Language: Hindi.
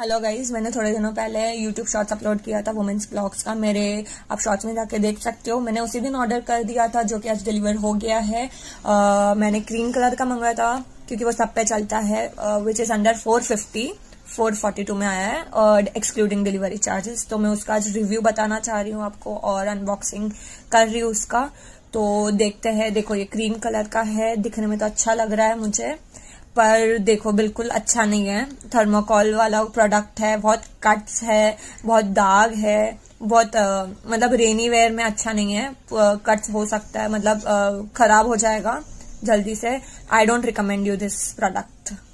हेलो गाइज मैंने थोड़े दिनों पहले यूट्यूब शॉर्ट्स अपलोड किया था वुमेंस ब्लॉग्स का मेरे आप शॉर्ट्स में जाके देख सकते हो मैंने उसी दिन ऑर्डर कर दिया था जो कि आज डिलीवर हो गया है आ, मैंने क्रीम कलर का मंगवाया था क्योंकि वो सब पे चलता है which is under four fifty four forty two में आया है और एक्सक्लूडिंग डिलीवरी चार्जेस तो मैं उसका आज रिव्यू बताना चाह रही हूँ आपको और अनबॉक्सिंग कर रही हूँ उसका तो देखते हैं देखो ये क्रीम कलर का है दिखने में तो अच्छा लग रहा है मुझे पर देखो बिल्कुल अच्छा नहीं है थर्मोकॉल वाला प्रोडक्ट है बहुत कट्स है बहुत दाग है बहुत आ, मतलब रेनी वेयर में अच्छा नहीं है कट्स हो सकता है मतलब खराब हो जाएगा जल्दी से I don't recommend you this product